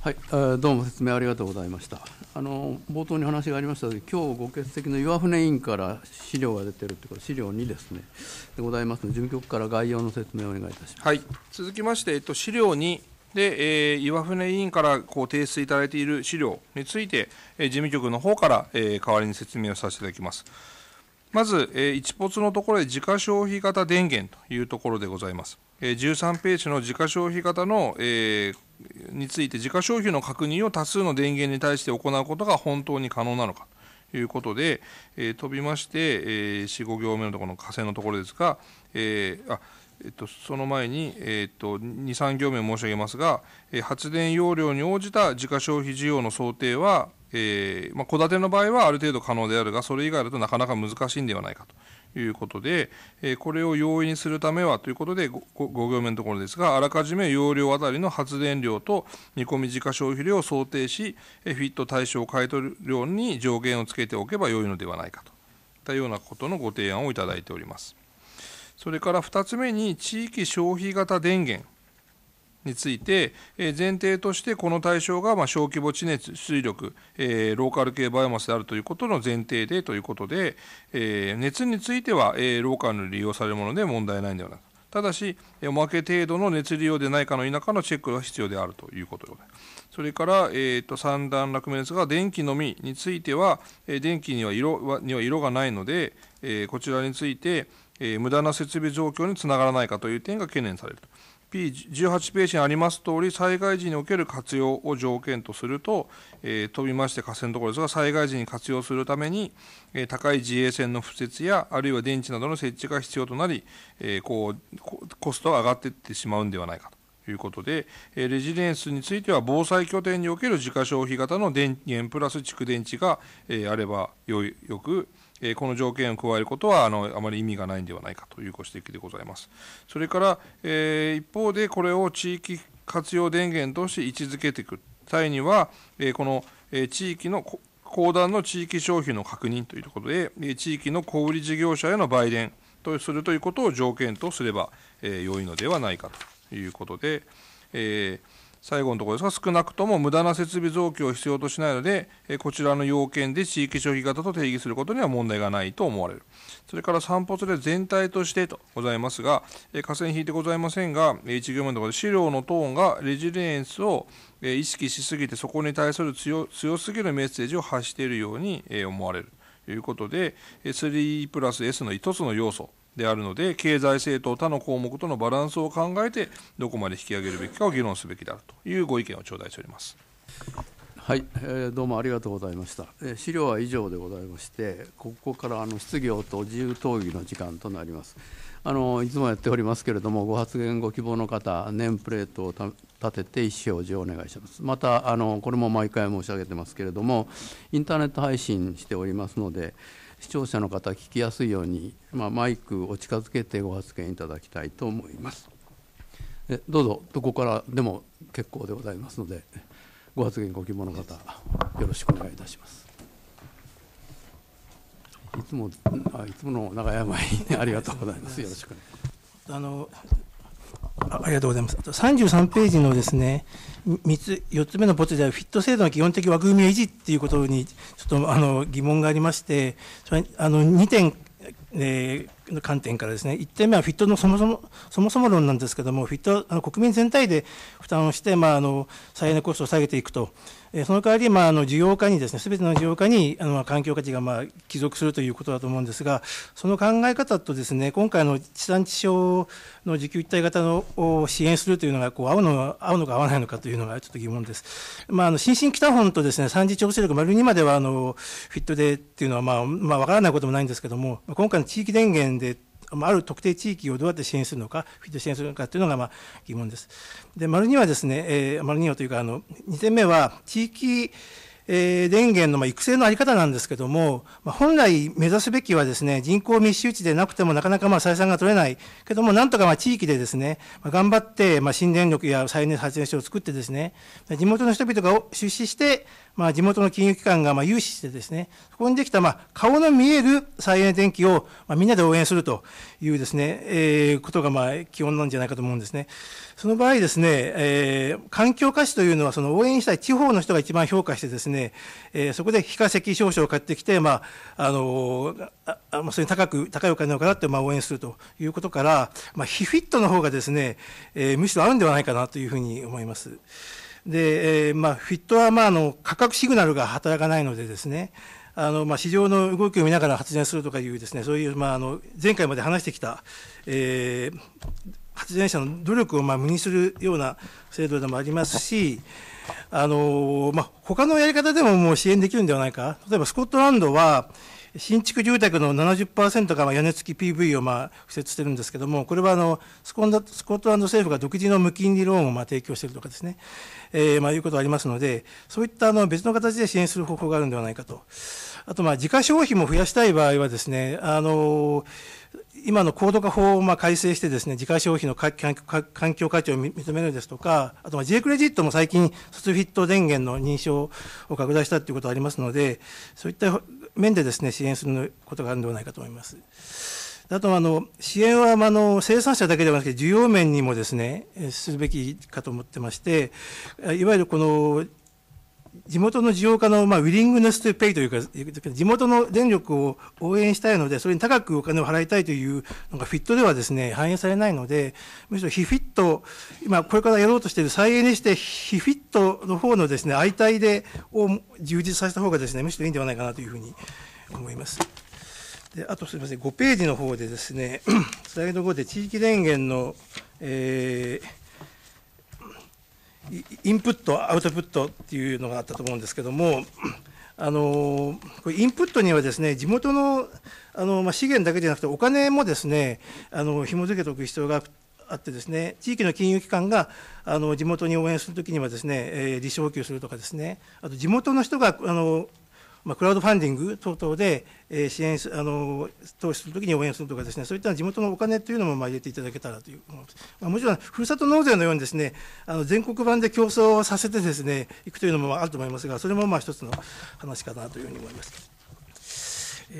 はい、どうも説明ありがとうございました。あの冒頭に話がありましたが、今日ご欠席の岩船委員から資料が出てるというこ資料2ですね、でございますので、事務局から概要の説明をお願いいたします。はい、続きまして、えっと、資料2、で、えー、岩船委員からこう提出いただいている資料について、えー、事務局の方から、えー、代わりに説明をさせていただきます。まず、えー、一発のところで自家消費型電源というところでございます。えー、13ページの自家消費型の、えー、について、自家消費の確認を多数の電源に対して行うことが本当に可能なのかということで、えー、飛びまして、えー、4、5行目のところの下線のところですが、えー、あえっと、その前に、えっと、2、3行目申し上げますが、え発電容量に応じた自家消費需要の想定は、えー、まあ、戸建ての場合はある程度可能であるが、それ以外だとなかなか難しいんではないかということで、えー、これを容易にするためはということで5、5行目のところですが、あらかじめ容量あたりの発電量と見込み自家消費量を想定し、えフィット対象買取量に上限をつけておけば良いのではないかといったようなことのご提案をいただいております。それから2つ目に地域消費型電源について、え前提としてこの対象がま小規模地熱、出力、えローカル系バイオマスであるということの前提でということで、え熱については、えローカルに利用されるもので問題ないんではないか。ただし、おまけ程度の熱利用でないかの否かのチェックが必要であるということでございます。それから、えーと、三段落目ですが、電気のみについては、え電気には色には色がないので、えー、こちらについて、えー、無駄な設備状況につながらないかという点が懸念されると。P18 ページにありますとおり、災害時における活用を条件とすると、えー、飛びまして河川のところですが、災害時に活用するために、えー、高い自衛線の敷設や、あるいは電池などの設置が必要となり、えー、こうコストが上がっていってしまうんではないかと。いうことで、えレジリエンスについては防災拠点における自家消費型の電源プラス蓄電池が、えあればよよくえこの条件を加えることはあのあまり意味がないんではないかというご指摘でございます。それから、え一方でこれを地域活用電源として位置づけていく際には、えこの、え地域の公団の地域消費の確認ということで、え地域の小売事業者への売電とするということを条件とすれば、えー、良いのではないかということで、えー最後のところですが、少なくとも無駄な設備増強を必要としないので、こちらの要件で地域消費型と定義することには問題がないと思われる。それから散歩する全体としてとございますが、河川引いてございませんが、1行目のところで資料のトーンがレジリエンスを意識しすぎて、そこに対する強すぎるメッセージを発しているように思われるということで、3プラス S の1つの要素であるので経済政党他の項目とのバランスを考えてどこまで引き上げるべきかを議論すべきであるというご意見を頂戴しております。はい、えー、どうもありがとうございました、えー、資料は以上でございましてここからあの質疑応答自由討議の時間となりますあのいつもやっておりますけれどもご発言ご希望の方ネームプレートを立てて意思表示をお願いしますまたあのこれも毎回申し上げてますけれどもインターネット配信しておりますので視聴者の方聞きやすいように、まあ、マイクを近づけてご発言いただきたいと思いますえどうぞどこからでも結構でございますのでご発言ご希望の方よろしくお願いいたしますいつもあいつもの長山にありがとうございますよろしくお願いしますあのありがとうございます。あと33ページのですね、3つ、4つ目のポツであるフィット制度の基本的枠組みを維持っていうことに、ちょっとあの疑問がありまして、それあの2点、えー、の観点からですね、1点目はフィットのそもそもそもそも論なんですけども、フィットあの国民全体で負担をして、まあ、あの再エネコストを下げていくと、えー、その代わり、まあ、あの需要化にですね、すべての需要化にあの環境価値が、まあ、帰属するということだと思うんですが、その考え方とですね、今回の地産地消の自給一体型のを支援するというのがこう合うの合うのか合わないのかというのがちょっと疑問です。まあ、あの新進北本とですね、三次調整力丸2まではあのフィットでっていうのは、まあまあ、分からないこともないんですけども、今回の地域電源で、まあ、る特定地域をどうやって支援するのか、フィード支援するのかというのが、まあ、疑問です。で、丸2はですね、えー、丸2はというか、あの、2点目は、地域、えー、電源のまあ育成のあり方なんですけども、まあ、本来目指すべきはですね、人口密集地でなくてもなかなかまあ採算が取れない、けども、なんとかまあ地域でですね、まあ、頑張ってまあ新電力や再エネ発電所を作ってですね、地元の人々が出資して、まあ、地元の金融機関がま融資してですね、そこにできたま顔の見える再エネ電気をまみんなで応援するというですね、えー、ことがま基本なんじゃないかと思うんですね。その場合ですね、えー、環境価値というのはその応援したい地方の人が一番評価してですね、えー、そこで非化石証書を買ってきて、まあ、あのあそれに高く、高いお金を払ってま応援するということから、まあ、非フィットの方がですね、えむしろあるんではないかなというふうに思います。で、えー、まあ、フィットは、まあ、あの、価格シグナルが働かないのでですね、あの、まあ、市場の動きを見ながら発電するとかいうですね、そういう、まあ、あの、前回まで話してきた、えー、発電者の努力を、まあ、無にするような制度でもありますし、あの、まあ、他のやり方でももう支援できるんではないか。例えば、スコットランドは、新築住宅の70%が屋根付き PV をまあ敷設してるんですけども、これはあのスコットランド政府が独自の無金利ローンをまあ提供しているとかですね、えー、まあいうことがありますので、そういったあの別の形で支援する方法があるんではないかと。あと、まあ、自家消費も増やしたい場合はですね、あの今の高度化法をまあ改正してですね、自家消費の環境価値を認めるですとか、あと J クレジットも最近、ソツフィット電源の認証を拡大したということがありますので、そういった面でですね支援することがあるのではないかと思います。あとあの支援はあの生産者だけではなくて需要面にもですねするべきかと思ってましていわゆるこの地元の需要家の、まあ、ウィリングネストペイというか、地元の電力を応援したいので、それに高くお金を払いたいというのがフィットではですね、反映されないので、むしろ非フィット、今これからやろうとしている再エネして、非フィットの方のですね、相対で、を充実させた方がですね、むしろいいんではないかなというふうに思います。であとすみません、5ページの方でですね、スライド5で地域電源の、えー、インプット、アウトプットっていうのがあったと思うんですけども、あのこれインプットにはですね地元のあの、まあ、資源だけじゃなくてお金もですねあの紐付けておく必要があってですね地域の金融機関があの地元に応援するときにはですね、えー、利子補給するとかですねあと地元の人があのまあ、クラウドファンディング等々で、えー、支援あの投資するときに応援するとかですねそういった地元のお金というのもまあ入れていただけたらという、まあ、もちろんふるさと納税のようにですねあの全国版で競争をさせてですねいくというのもあると思いますがそれもまあ一つの話かなというふうに思います。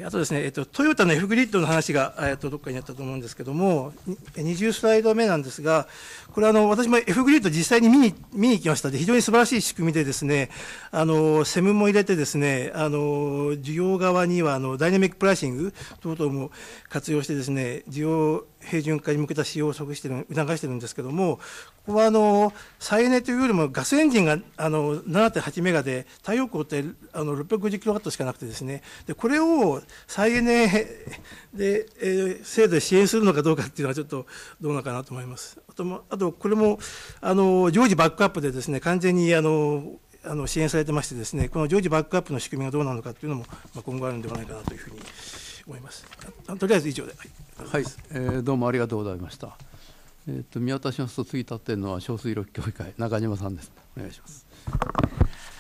あとですね、えっと、トヨタの F グリッドの話が、えっと、どっかにあったと思うんですけども、20スライド目なんですが、これあの、私も F グリッド実際に見に、見に行きましたで、非常に素晴らしい仕組みでですね、あの、セムも入れてですね、あの、需要側には、あの、ダイナミックプライシング等々も活用してですね、需要、平準化に向けた使用を促してる促してるんですけども、ここはあの再エネというよりもガスエンジンがあの7.8メガで、太陽光ってあの650キロワットしかなくてですね、でこれを再エネで、えー、制度で支援するのかどうかっていうのはちょっとどうなのかなと思います。あと、あとこれもあの常時バックアップでですね、完全にあのあの支援されてましてですね、この常時バックアップの仕組みがどうなのかっていうのも、まあ、今後あるんではないかなというふうに思います。とりあえず以上で。はいはい、えー、どうもありがとうございました。えっ、ー、と見渡しますと次立ってるのは小水力協議会中島さんです。お願いします。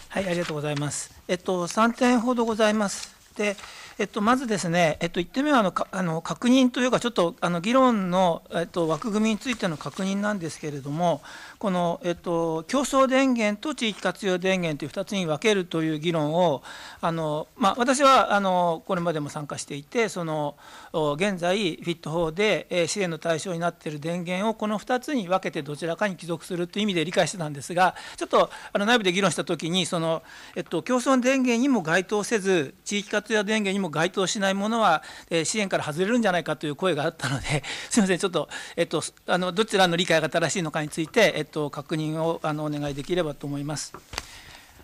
はい、ありがとうございます。えっと三点ほどございます。で、えっと、まずですね、えっと、1点目はあのあの確認というか、ちょっとあの議論の、えっと、枠組みについての確認なんですけれども、この、えっと、競争電源と地域活用電源という2つに分けるという議論を、あのまあ、私はあのこれまでも参加していて、その現在、フィット法で、えー、支援の対象になっている電源をこの2つに分けてどちらかに帰属するという意味で理解してたんですが、ちょっとあの内部で議論したときにその、えっと、競争電源にも該当せず、地域活用電源にも該当しないものは、え支援から外れるんじゃないかという声があったので、すみません、ちょっと、えっと、あのどちらの理解が正しいのかについて、えっと、確認をあのお願いできればと思います。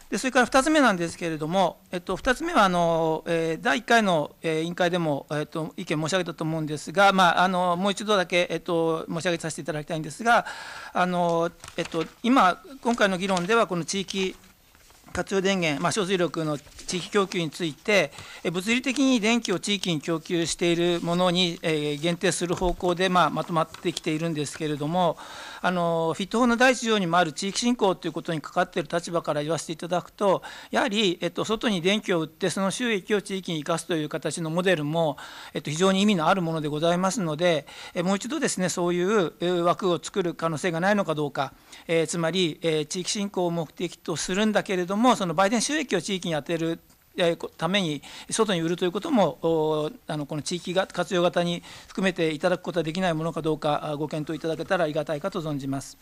でそれから2つ目なんですけれども、えっと、2つ目はあの、え第1回の、え委員会でも、えっと、意見申し上げたと思うんですが、まあ、あのもう一度だけ、えっと、申し上げさせていただきたいんですがあの、えっと、今、今回の議論では、この地域活用電源、まあ、小水力の地域供給について、物理的に電気を地域に供給しているものに限定する方向で、まあ、まとまってきているんですけれども、あのフィット法の第1条にもある地域振興ということにかかっている立場から言わせていただくと、やはり、えっと、外に電気を売って、その収益を地域に生かすという形のモデルも、えっと、非常に意味のあるものでございますので、えもう一度ですね、そういう枠を作る可能性がないのかどうか、えつまり、え地域振興を目的とするんだけれども、そのバイデン収益を地域に充てるために外に売るということもあのこの地域が活用型に含めていただくことはできないものかどうかご検討いただけたらありがたいかと存じます。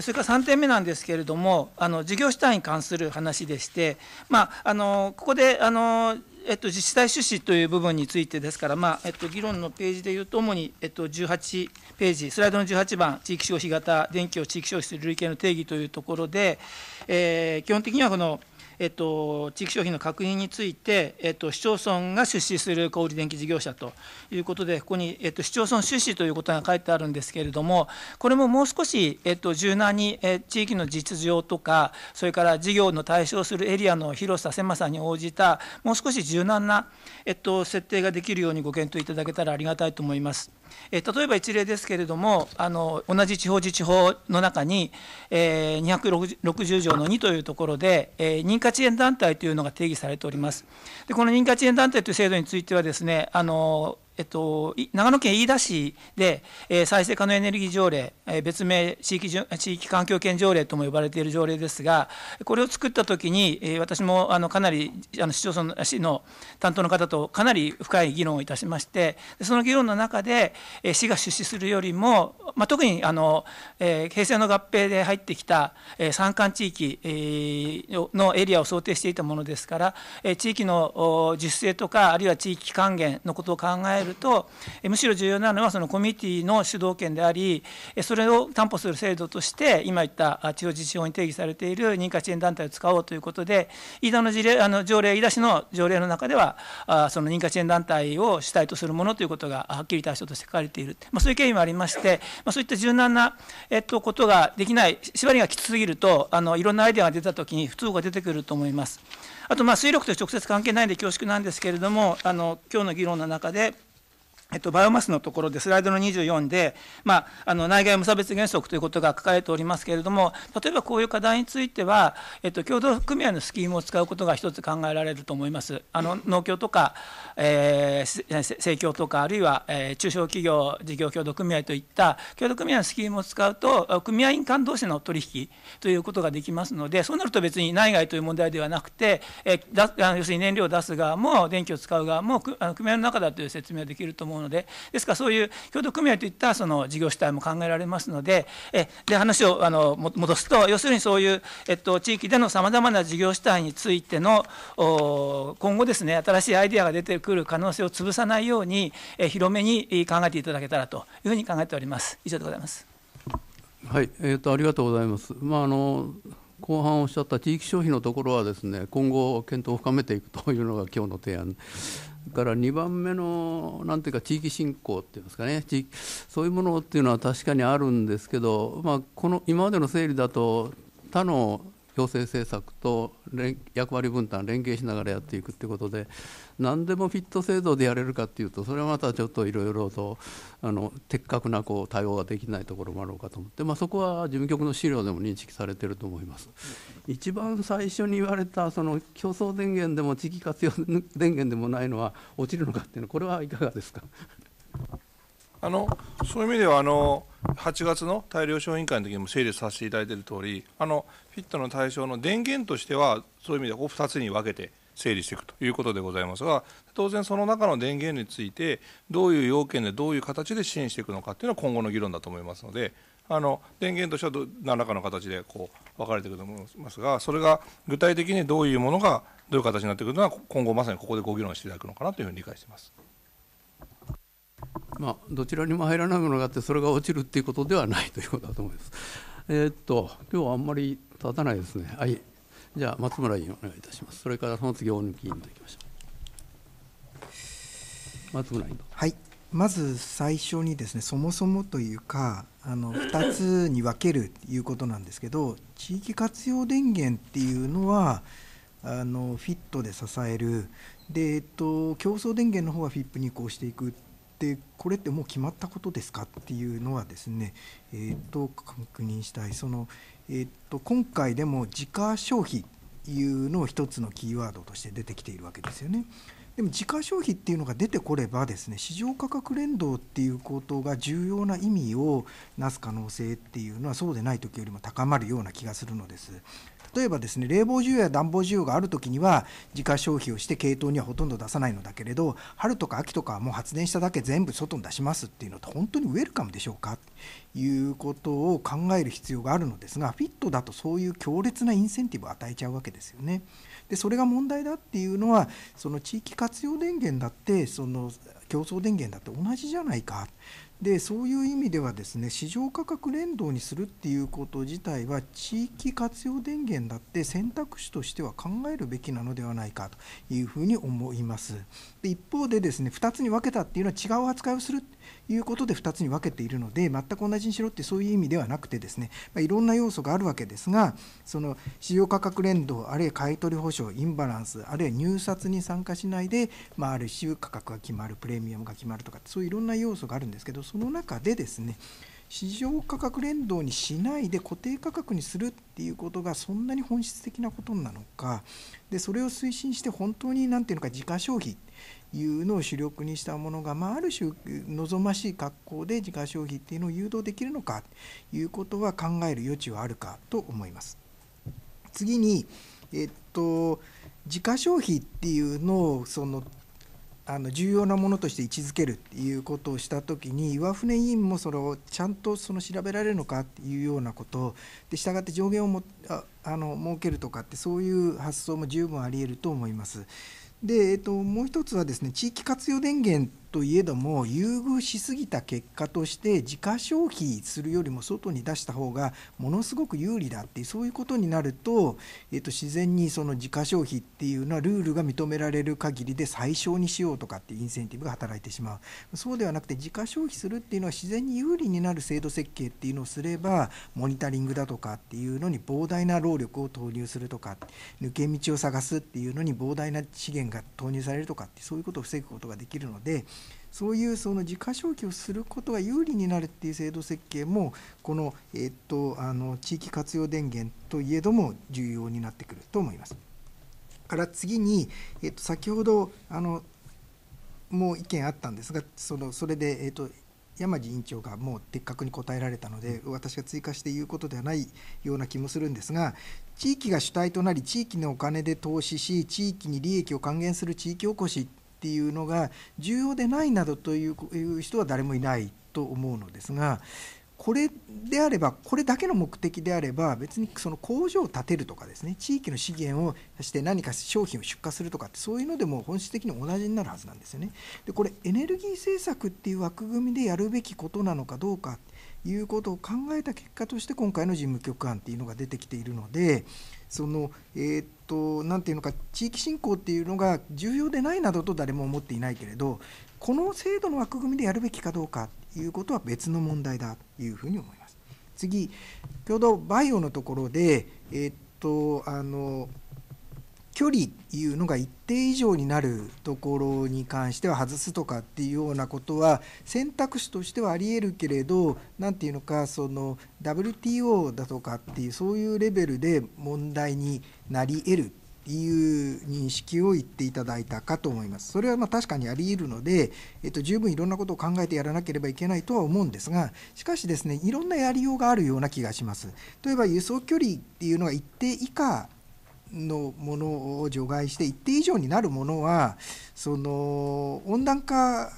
それから3点目なんですけれども、あの事業主体に関する話でして、まあ、あのここであの、えっと、自治体趣旨という部分についてですから、まあえっと、議論のページでいうと、主に、えっと、18ページ、スライドの18番、地域消費型電気を地域消費する類型の定義というところで、えー、基本的にはこの、えっと、地域商品の確認について、えっと、市町村が出資する小売電気事業者ということで、ここに、えっと、市町村出資ということが書いてあるんですけれども、これももう少し、えっと、柔軟に、え地域の実情とか、それから事業の対象するエリアの広さ、狭さに応じた、もう少し柔軟な、えっと、設定ができるようにご検討いただけたらありがたいと思います。え例えば一例ですけれども、あの同じ地方自治法の中に、えー、260条の2というところで、えー、認可遅延団体というのが定義されております。でこの認可遅延団体という制度についてはですね、あのえっと、長野県飯田市で、えー、再生可能エネルギー条例、えー、別名地域地域環境圏条例とも呼ばれている条例ですが、これを作ったときに、えー、私もあのかなりあの市町村市の担当の方とかなり深い議論をいたしまして、その議論の中で、えー、市が出資するよりも、まあ、特にあの、えー、平成の合併で入ってきた、えー、山間地域、えー、のエリアを想定していたものですから、えー、地域の自主性とか、あるいは地域還元のことを考えるるとむしろ重要なのはそのコミュニティの主導権でありそれを担保する制度として今言った地方自治法に定義されている認可支援団体を使おうということで飯田の事例あの条例飯田市の条例の中ではその認可支援団体を主体とするものということがはっきり対象として書かれている、まあ、そういう経緯もありまして、まあ、そういった柔軟な、えっと、ことができない縛りがきつすぎるとあのいろんなアイデアが出た時に不都合が出てくると思います。あとまあ水力と直接関係ないんで恐縮なんですけれども、あの今日の議論の中で、えっと、バイオマスのところでスライドの24で、まあ、あの内外無差別原則ということが書かれておりますけれども例えばこういう課題については、えっと、共同組合のスキームを使うことが一つ考えられると思います。あの農協とか、えー、生協とかあるいは、えー、中小企業事業協同組合といった協同組合のスキームを使うと組合員間同士の取引ということができますのでそうなると別に内外という問題ではなくて、えー、だ要するに燃料を出す側も電気を使う側も組合の中だという説明ができると思ううのでですからそういう協同組合といったその事業主体も考えられますのでえで話をあの戻すと要するにそういう、えっと、地域でのさまざまな事業主体についての今後ですね新しいアイデアが出てくる可能性を潰さないようにえ広めに考えていただけたらというふうに考えております。以上でございます。はい、えーと、とありがとうございます。まああの後半おっしゃった地域消費のところはですね今後検討を深めていくというのが今日の提案から2番目のなんていうか地域振興っていうんですかねそういうものっていうのは確かにあるんですけど、まあ、この今までの整理だと他の行政政策と役割分担連携しながらやっていくっていうことで何でもフィット制度でやれるかっていうとそれはまたちょっといろいろとあの的確なこう対応ができないところもあろうかと思って、まあ、そこは事務局の資料でも認識されてると思います。一番最初に言われたその競争電源でも地域活用電源でもないのは落ちるのかっていうのはこれはいかがですか あのそういう意味ではあの8月の大量商品会の時にも整理させていただいている通りありフィットの対象の電源としてはそういう意味では2つに分けて整理していくということでございますが当然その中の電源についてどういう要件でどういう形で支援していくのかっていうのは今後の議論だと思いますのであの電源としては何らかの形でこう分かれていくと思いますがそれが具体的にどういうものがどういう形になってくるのは今後まさにここでご議論していただくのかなというふうに理解しています。まあ、どちらにも入らないものがあってそれが落ちるっていうことではないということだと思います。えー、っと今日はあんまり立たないですね。はいじゃあ松村委員お願いいたしますそれからその次大貫委員といきましょう松村委員はいまず最初にですねそもそもというかあの2つに分けるということなんですけど地域活用電源っていうのはあのフィットで支えるで、えっと、競争電源の方はフィップに移行していくでこれってもう決まったことですかっていうのはですね、えっと確認したいその、えっと、今回でも自家消費いうのを一つのキーワードとして出てきているわけですよね。でも自家消費っていうのが出てこればですね市場価格連動っていうことが重要な意味をなす可能性っていうのはそうでない時よりも高まるような気がするのです。例えばですね冷房需要や暖房需要があるときには自家消費をして系統にはほとんど出さないのだけれど春とか秋とかはもう発電しただけ全部外に出しますっていうのて本当にウェルカムでしょうかということを考える必要があるのですがフィットだとそういう強烈なインセンティブを与えちゃうわけですよね。でそれが問題だっていうのはその地域活用電源だってその競争電源だって同じじゃないかでそういう意味ではですね市場価格連動にするっていうこと自体は地域活用電源だって選択肢としては考えるべきなのではないかというふうに思います。で一方でですね2つに分けたっていうのは違う扱いをする。いうことで2つに分けているので全く同じにしろってそういう意味ではなくてですね、まあ、いろんな要素があるわけですがその市場価格連動あるいは買取保証インバランスあるいは入札に参加しないで、まあ、ある種価格が決まるプレミアムが決まるとかそういういろんな要素があるんですけどその中でですね市場価格連動にしないで固定価格にするっていうことがそんなに本質的なことなのかでそれを推進して本当に何ていうのか自家消費いうのを主力にしたものが、まあ、ある種望ましい格好で自家消費っていうのを誘導できるのかということは考える余地はあるかと思います。次に、えっと、自家消費っていうのをそのあの重要なものとして位置づけるっていうことをした時に岩船委員もそれをちゃんとその調べられるのかっていうようなことでしたがって上限をもああの設けるとかってそういう発想も十分ありえると思います。で、えっと、もう一つはですね地域活用電源といえども優遇しすぎた結果として自家消費するよりも外に出した方がものすごく有利だってうそういうことになると,、えー、と自然にその自家消費っていうのはルールが認められる限りで最小にしようとかっていうインセンティブが働いてしまうそうではなくて自家消費するっていうのは自然に有利になる制度設計っていうのをすればモニタリングだとかっていうのに膨大な労力を投入するとか抜け道を探すっていうのに膨大な資源が投入されるとかってそういうことを防ぐことができるので。そういうその時価消費をすることが有利になるっていう制度設計もこの,、えっとあの地域活用電源といえども重要になってくると思います。から次に、えっと、先ほどあのもう意見あったんですがそのそれで、えっと、山地院長がもう的確に答えられたので私が追加して言うことではないような気もするんですが地域が主体となり地域のお金で投資し地域に利益を還元する地域おこしっていうのが重要でないなどという人は誰もいないと思うのですがこれであればこれだけの目的であれば別にその工場を建てるとかですね地域の資源をして何か商品を出荷するとかってそういうのでも本質的に同じになるはずなんですよね。でこれエネルギー政策っていう枠組みでやるべきことなのかどうかいうことを考えた結果として今回の事務局案っていうのが出てきているのでそのえー、と何ていうのか地域振興っていうのが重要でないなどと誰も思っていないけれどこの制度の枠組みでやるべきかどうかということは別の問題だというふうに思います。次共同バイオのところで、えー、っとあの距離いうのが一定以上になるところに関しては外すとかっていうようなことは選択肢としてはありえるけれど何て言うのかその WTO だとかっていうそういうレベルで問題になり得るっていう認識を言っていただいたかと思います。それはま確かにあり得るので、えっと、十分いろんなことを考えてやらなければいけないとは思うんですが、しかしですね、いろんなやりようがあるような気がします。例えば輸送距離っていうのが一定以下のものを除外して一定以上になるものはその温暖化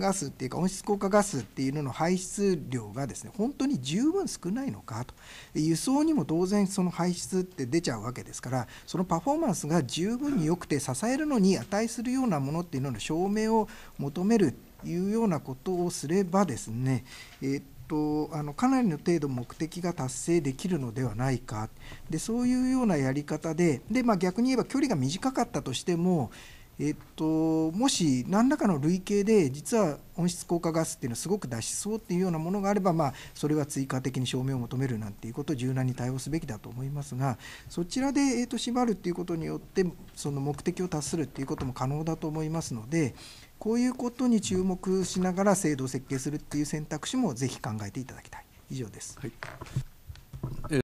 ガスっていうか温室効果ガスっていうのの排出量がですね本当に十分少ないのかと輸送にも当然その排出って出ちゃうわけですからそのパフォーマンスが十分に良くて支えるのに値するようなものっていうのの証明を求めるいうようなことをすればですね、えー、とあのかなりの程度目的が達成できるのではないかでそういうようなやり方でで、まあ、逆に言えば距離が短かったとしても、えっと、もし何らかの類型で実は温室効果ガスっていうのはすごく出しそうっていうようなものがあれば、まあ、それは追加的に証明を求めるなんていうことを柔軟に対応すべきだと思いますがそちらで、えっと、縛るっていうことによってその目的を達するっていうことも可能だと思いますので。こういうことに注目しながら制度を設計するっていう選択肢もぜひ考えていただきたい。以上です。はい